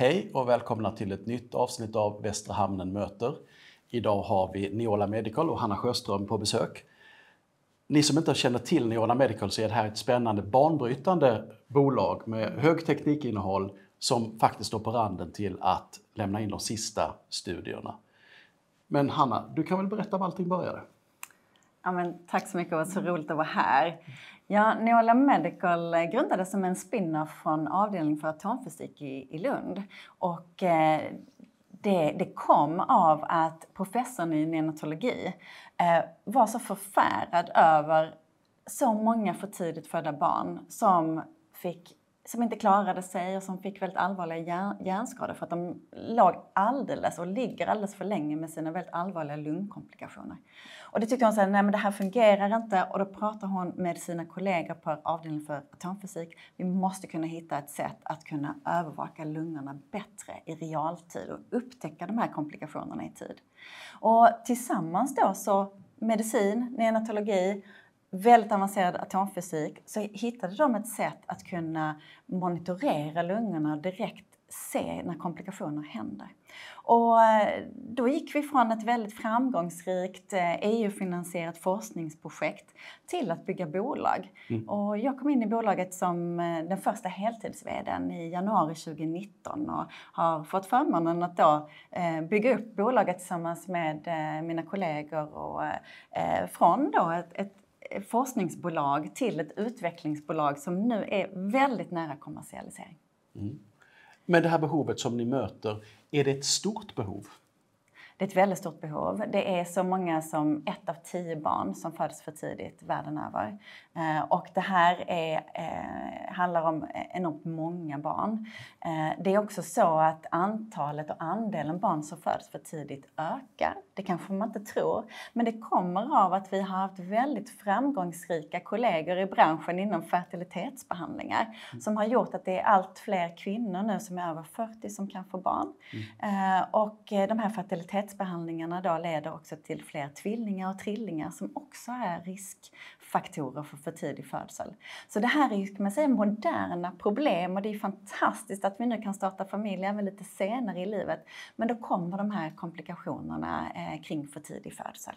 Hej och välkomna till ett nytt avsnitt av Västra Hamnen möter. Idag har vi Neola Medical och Hanna Sjöström på besök. Ni som inte känner till Neola Medical så är det här ett spännande banbrytande bolag med hög teknikinnehåll som faktiskt står på randen till att lämna in de sista studierna. Men Hanna, du kan väl berätta var allting började? Ja, men, tack så mycket, det var så roligt att vara här. Ja, Neola Medical grundades som en spin-off från avdelningen för atomfysik i, i Lund. Och, eh, det, det, kom av att professorn i neonatologi eh, var så förfärad över så många för tidigt födda barn som fick som inte klarade sig och som fick väldigt allvarliga hjärnskador för att de låg alldeles och ligger alldeles för länge med sina väldigt allvarliga lungkomplikationer. Och det tyckte hon så nej men det här fungerar inte och då pratar hon med sina kollegor på avdelningen för atomfysik. Vi måste kunna hitta ett sätt att kunna övervaka lungorna bättre i realtid och upptäcka de här komplikationerna i tid. Och tillsammans då så medicin, neonatologi, väldigt avancerad atomfysik så hittade de ett sätt att kunna monitorera lungorna direkt se när komplikationer händer. Och eh, då gick vi från ett väldigt framgångsrikt EU-finansierat eh, e forskningsprojekt till att bygga bolag. Mm. Och jag kom in i bolaget som eh, den första heltids i januari 2019 och har fått förmånen att då bygga upp bolaget tillsammans med mina kollegor och från då ett, ett forskningsbolag till ett utvecklingsbolag som nu är väldigt nära kommersialisering. Mm. Men det här behovet som ni möter, är det ett stort behov? Det är ett väldigt stort behov. Det är så många som ett av tio barn som föds för tidigt världen över. Eh, och det här är, eh, handlar om enormt många barn. Eh, det är också så att antalet och andelen barn som föds för tidigt ökar. Det kanske man inte tror, men det kommer av att vi har haft väldigt framgångsrika kollegor i branschen inom fertilitetsbehandlingar mm. som har gjort att det är allt fler kvinnor nu som är över 40 som kan få barn. Mm. Och de här fertilitets fertilitetsbehandlingarna då leder också till fler tvillingar och trillingar som också är riskfaktorer för för tidig födsel. Så det här är ju, kan man säga, moderna problem och det är fantastiskt att vi nu kan starta familj även lite senare i livet. Men då kommer de här komplikationerna eh, kring för tidig födsel.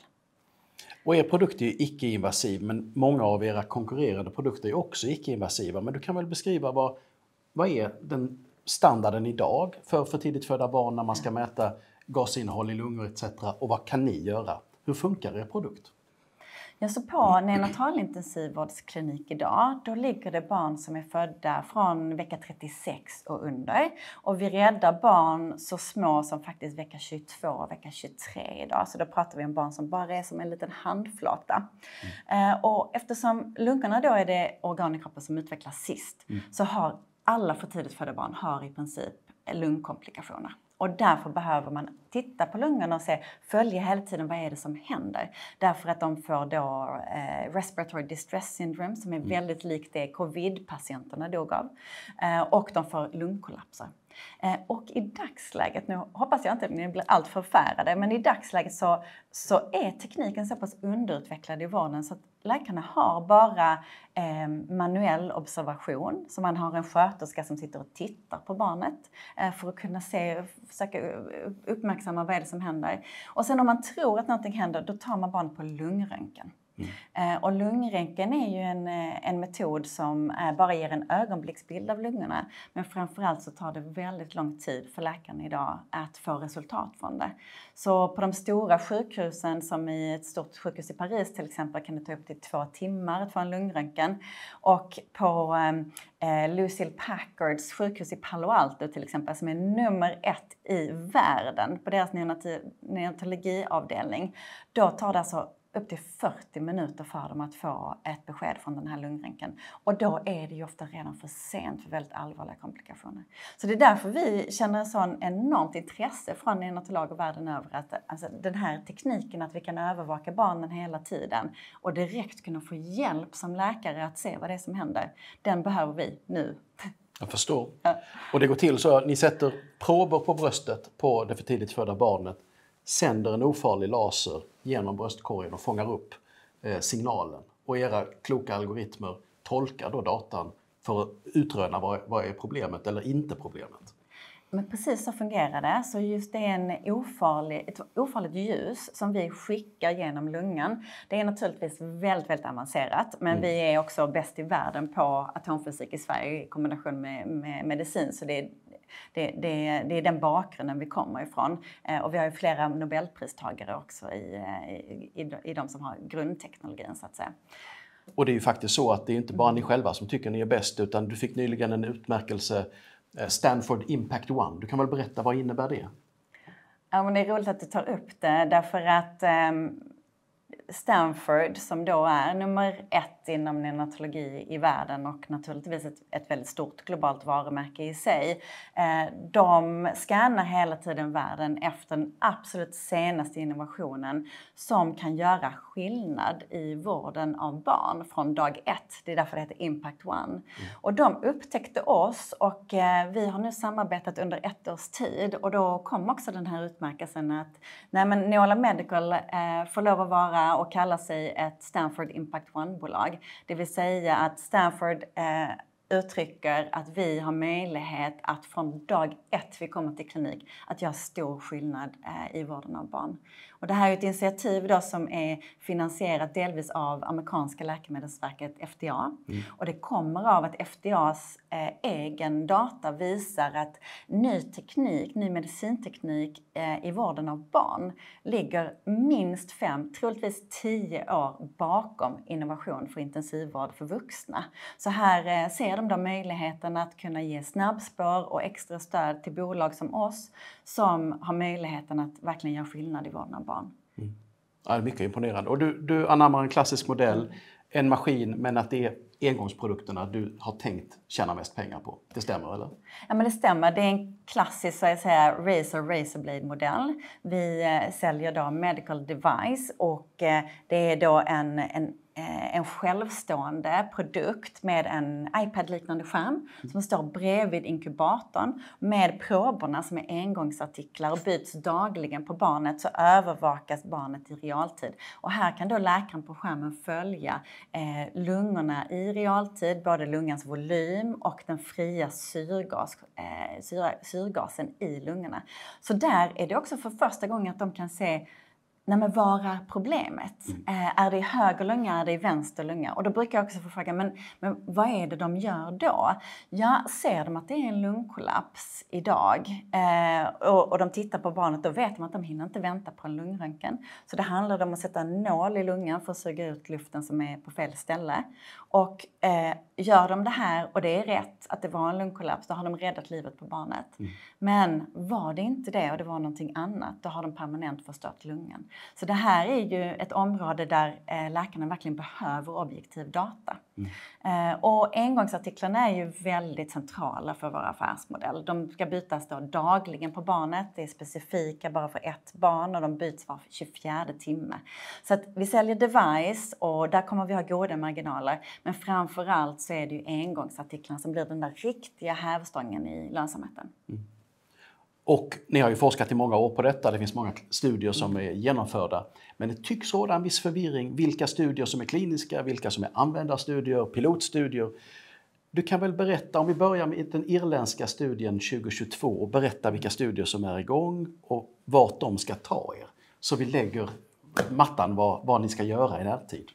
Och er produkt är ju icke-invasiv, men många av era konkurrerande produkter är också icke-invasiva. Men du kan väl beskriva vad, vad är den standarden idag för för tidigt födda barn när man ska mäta gasinnehåll i lungor etc. Och vad kan ni göra? Hur funkar er produkt? Ja, så på neonatalintensiv idag, då ligger det barn som är födda från vecka 36 och under. Och vi räddar barn så små som faktiskt vecka 22 och vecka 23 idag. Så då pratar vi om barn som bara är som en liten handflata. Mm. Eh, och eftersom lungorna då är det organ i kroppen som utvecklas sist, mm. så har alla för tidigt födda barn har i princip lungkomplikationer. Och därför behöver man titta på lungorna och se, följa hela tiden vad är det som händer. Därför att de får då eh, respiratory distress syndrome som är mm. väldigt likt det covid-patienterna dog av. Eh, och de får lungkollapser. Eh, och i dagsläget, nu hoppas jag inte att ni blir allt förfärade, men i dagsläget så, så är tekniken så pass underutvecklad i vården så att läkarna har bara eh, manuell observation, så man har en sköterska som sitter och tittar på barnet eh, för att kunna se, försöka uppmärksamma vad det är som händer. Och sen om man tror att någonting händer, då tar man barnet på lungröntgen. Mm. Eh, och lungröntgen är ju en, eh, en metod som eh, bara ger en ögonblicksbild av lungorna. Men framförallt så tar det väldigt lång tid för läkaren idag att få resultat från det. Så på de stora sjukhusen, som i ett stort sjukhus i Paris till exempel, kan det ta upp till två timmar att få en lungröntgen. Och på eh, Lucille Packards sjukhus i Palo Alto till exempel, som är nummer ett i världen på deras neonatologiavdelning, då tar det alltså upp till 40 minuter för dem att få ett besked från den här lungränken. Och då är det ju ofta redan för sent för väldigt allvarliga komplikationer. Så det är därför vi känner en sån enormt intresse från neonatologer världen över att alltså, den här tekniken att vi kan övervaka barnen hela tiden och direkt kunna få hjälp som läkare att se vad det är som händer. Den behöver vi nu. Jag förstår. Ja. Och det går till så, ni sätter prober på bröstet på det för tidigt födda barnet sänder en ofarlig laser genom bröstkorgen och fångar upp eh, signalen. Och era kloka algoritmer tolkar då datan för att utröna vad, vad är problemet eller inte problemet. Men precis så fungerar det. Så just det är en ofarlig, ett ofarligt ljus som vi skickar genom lungan. Det är naturligtvis väldigt, väldigt avancerat, men mm. vi är också bäst i världen på atomfysik i Sverige i kombination med, med medicin. Så det är det, det, det är den bakgrunden vi kommer ifrån. Eh, och vi har ju flera nobelpristagare också i, eh, i, i, de som har grundteknologin så att säga. Och det är ju faktiskt så att det är inte bara ni själva som tycker ni är bäst utan du fick nyligen en utmärkelse, eh, Stanford Impact One. Du kan väl berätta vad innebär det? Ja, men det är roligt att du tar upp det därför att um, Stanford som då är nummer ett inom neonatologi i världen och naturligtvis ett, ett väldigt stort globalt varumärke i sig. Eh, de scannar hela tiden världen efter den absolut senaste innovationen som kan göra skillnad i vården av barn från dag ett. Det är därför det heter Impact One. Mm. Och de upptäckte oss och eh, vi har nu samarbetat under ett års tid och då kom också den här utmärkelsen att nej men Neola Medical eh, får lov att vara och kallar sig ett Stanford Impact One-bolag. Det vill säga att Stanford eh, uttrycker att vi har möjlighet att från dag ett vi kommer till klinik, att göra stor skillnad eh, i vården av barn. Och det här är ett initiativ då som är finansierat delvis av amerikanska läkemedelsverket FDA. Mm. Och det kommer av att FDAs eh, egen data visar att ny teknik, ny medicinteknik eh, i vården av barn ligger minst fem, troligtvis tio år bakom innovation för intensivvård för vuxna. Så här eh, ser de då möjligheten att kunna ge snabbspår och extra stöd till bolag som oss som har möjligheten att verkligen göra skillnad i vården av barn barn. Mm. Ja, mycket imponerande. Och du, du anammar en klassisk modell, en maskin, men att det är engångsprodukterna du har tänkt tjäna mest pengar på. Det stämmer eller? Ja men det stämmer. Det är en klassisk så att säga, razor razorblade modell. Vi eh, säljer då medical device och eh, det är då en, en Eh, en självstående produkt med en iPad-liknande skärm mm. som står bredvid inkubatorn med proberna som är engångsartiklar och byts dagligen på barnet så övervakas barnet i realtid. Och här kan då läkaren på skärmen följa eh, lungorna i realtid, både lungans volym och den fria syrgas, eh, syrgasen i lungorna. Så där är det också för första gången att de kan se nej men var är problemet? Mm. Eh, är det i höger lunga, är det i vänster lunga? Och då brukar jag också få fråga, men, men vad är det de gör då? Ja, ser de att det är en lungkollaps idag eh, och, och, de tittar på barnet, då vet de att de hinner inte vänta på en lungröntgen. Så det handlar om att sätta en nål i lungan för att suga ut luften som är på fel ställe. Och eh, gör de det här och det är rätt att det var en lungkollaps, då har de räddat livet på barnet. Mm. Men var det inte det och det var någonting annat, då har de permanent förstört lungan. Så det här är ju ett område där eh, läkarna verkligen behöver objektiv data. Mm. Eh, och engångsartiklarna är ju väldigt centrala för vår affärsmodell. De ska bytas då dagligen på barnet. Det är specifika bara för ett barn och de byts var 24 timme. Så att vi säljer device och där kommer vi ha goda marginaler. Men framför allt så är det ju engångsartiklarna som blir den där riktiga hävstången i lönsamheten. Mm. Och ni har ju forskat i många år på detta, det finns många studier som är genomförda. Men det tycks råda en viss förvirring vilka studier som är kliniska, vilka som är användarstudier, pilotstudier. Du kan väl berätta, om vi börjar med den irländska studien 2022, och berätta vilka studier som är igång och vart de ska ta er. Så vi lägger mattan vad, vad ni ska göra i närtid.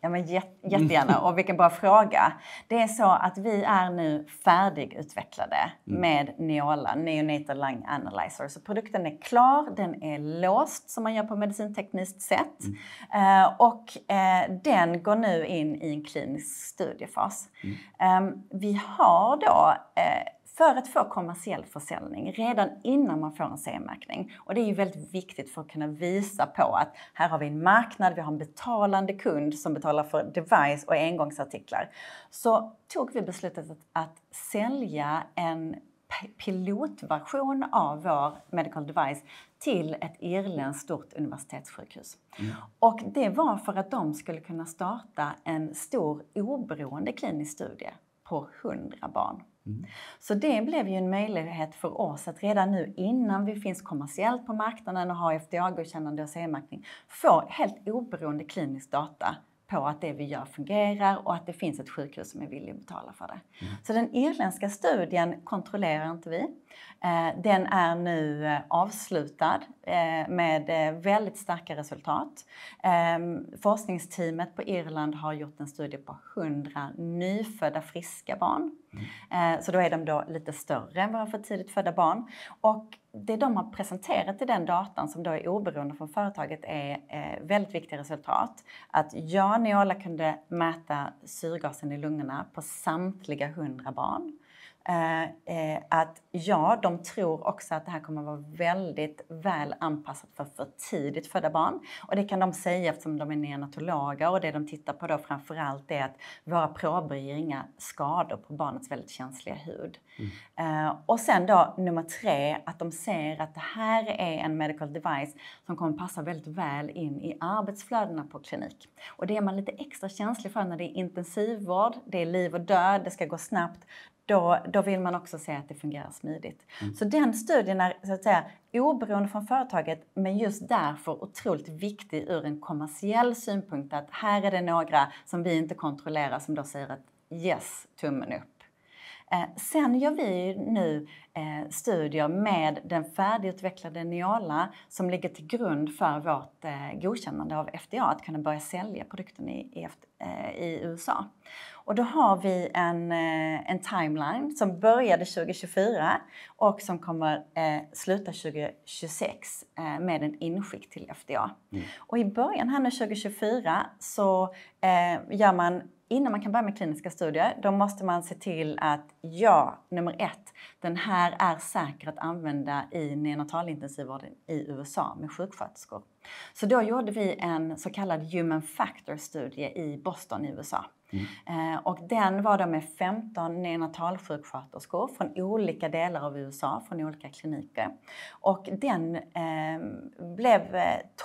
Ja, men jätte, mm. jättegärna och vilken bra fråga. Det är så att vi är nu färdigutvecklade mm. med Neola, Neonatal Lung Analyzer. Så produkten är klar, den är låst som man gör på medicintekniskt sätt mm. eh, och eh, den går nu in i en klinisk studiefas. Mm. Eh, vi har då eh, för att få kommersiell försäljning redan innan man får en ce märkning Och det är ju väldigt viktigt för att kunna visa på att här har vi en marknad, vi har en betalande kund som betalar för device och engångsartiklar. Så tog vi beslutet att, att sälja en pilotversion av vår Medical Device till ett irländskt stort universitetssjukhus. Mm. Och det var för att de skulle kunna starta en stor oberoende klinisk studie på 100 barn. Mm. Så det blev ju en möjlighet för oss att redan nu innan vi finns kommersiellt på marknaden och har FDA-godkännande och CE-märkning få helt oberoende klinisk data på att det vi gör fungerar och att det finns ett sjukhus som är villig att betala för det. Mm. Så den irländska studien kontrollerar inte vi. Eh, den är nu eh, avslutad eh, med väldigt starka resultat. Ehm, forskningsteamet på Irland har gjort en studie på 100 nyfödda friska barn. Mm. Så då är de då lite större än våra för tidigt födda barn. Och det de har presenterat i den datan som då är oberoende från företaget är väldigt viktiga resultat. Att ja, Neola kunde mäta syrgasen i lungorna på samtliga 100 barn. Eh, eh, att ja, de tror också att det här kommer vara väldigt väl anpassat för för tidigt födda barn. Och det kan de säga eftersom de är neonatologer och det de tittar på då framförallt är att våra prover ger inga skador på barnets väldigt känsliga hud. Mm. Eh, och sen då nummer tre, att de ser att det här är en medical device som kommer passa väldigt väl in i arbetsflödena på klinik. Och det är man lite extra känslig för när det är intensivvård, det är liv och död, det ska gå snabbt då, då vill man också se att det fungerar smidigt. Mm. Så den studien är så att säga, oberoende från företaget men just därför otroligt viktig ur en kommersiell synpunkt att här är det några som vi inte kontrollerar som då säger att yes, tummen upp. Eh, sen gör vi nu eh, studier med den färdigutvecklade Neola som ligger till grund för vårt eh, godkännande av FDA att kunna börja sälja produkten i, i USA. Och då har vi en, en timeline som började 2024 och som kommer eh, sluta 2026 eh, med en inskick till FDA. Mm. Och i början här nu 2024 så eh, gör man innan man kan börja med kliniska studier, då måste man se till att ja, nummer ett, den här är säker att använda i neonatalintensivvården i USA med sjuksköterskor. Så då gjorde vi en så kallad human factor-studie i Boston i USA. Mm. Eh, och den var då med 15 neonatalsjuksköterskor från olika delar av USA, från olika kliniker. Och den ehm, eh, blev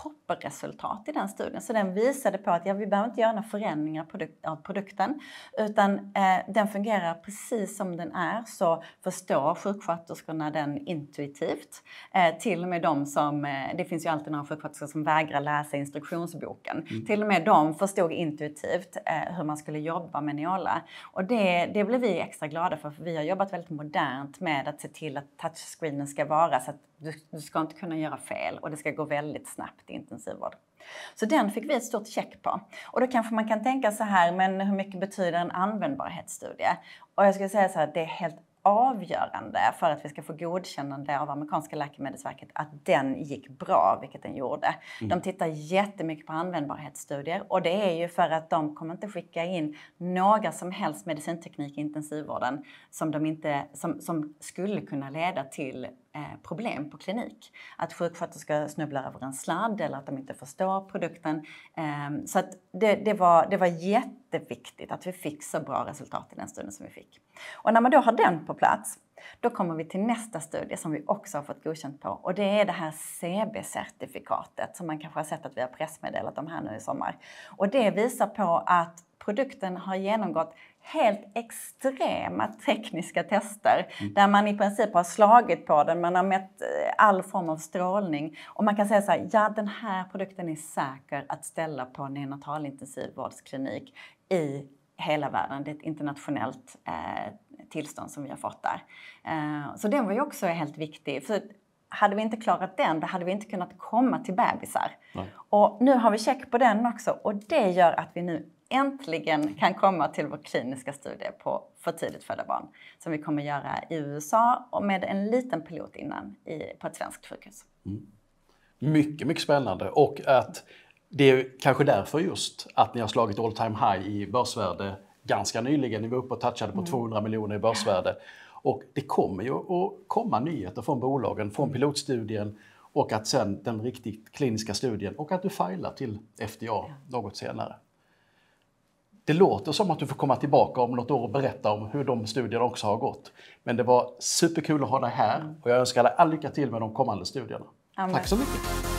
toppresultat i den studien. Så den visade på att ja, vi behöver inte göra några förändringar produk av produkten utan eh, den fungerar precis som den är så förstår sjuksköterskorna den intuitivt. Eh, till och med de som, eh, det finns ju alltid några sjuksköterskor som vägrar läsa instruktionsboken. Mm. Till och med de förstod intuitivt hur man skulle skulle jobba med neola. Och det, det blev vi extra glada för, för vi har jobbat väldigt modernt med att se till att touchscreenen ska vara så att du, du ska inte kunna göra fel och det ska gå väldigt snabbt i intensivvård. Så den fick vi ett stort check på. Och då kanske man kan tänka så här, men hur mycket betyder en användbarhetsstudie? Och jag skulle säga så här, det är helt avgörande för att vi ska få godkännande av amerikanska läkemedelsverket att den gick bra, vilket den gjorde. Mm. De tittar jättemycket på användbarhetsstudier och det är ju för att de kommer inte skicka in några som helst medicinteknik i intensivvården som, de inte, som, som skulle kunna leda till Eh, problem på klinik. Att sjuksköterskor snubblar över en sladd eller att de inte förstår produkten. Ehm, så att det, det, var, det var jätteviktigt att vi fick så bra resultat i den studien som vi fick. Och när man då har den på plats, då kommer vi till nästa studie som vi också har fått godkänt på och det är det här CB-certifikatet som man kanske har sett att vi har pressmeddelat om här nu i sommar. Och det visar på att produkten har genomgått helt extrema tekniska tester mm. där man i princip har slagit på den, man har mätt eh, all form av strålning och man kan säga så här, ja den här produkten är säker att ställa på en neonatalintensivvårdsklinik i hela världen. Det är ett internationellt eh, tillstånd som vi har fått där. Eh, så den var ju också helt viktig. För hade vi inte klarat den, då hade vi inte kunnat komma till bebisar. Nej. Och nu har vi check på den också och det gör att vi nu äntligen kan komma till vår kliniska studie på för tidigt födda barn som vi kommer göra i USA och med en liten pilot innan i, på ett svenskt sjukhus. Mm. Mycket, mycket spännande och att det är kanske därför just att ni har slagit all time high i börsvärde ganska nyligen. Ni var uppe och touchade på mm. 200 miljoner i börsvärde. Och det kommer ju att komma nyheter från bolagen, från mm. pilotstudien och att sen den riktigt kliniska studien och att du filar till FDA ja. något senare det låter som att du får komma tillbaka om något år och berätta om hur de studierna också har gått. Men det var superkul att ha dig här mm. och jag önskar dig all lycka till med de kommande studierna. Amen. Tack så mycket!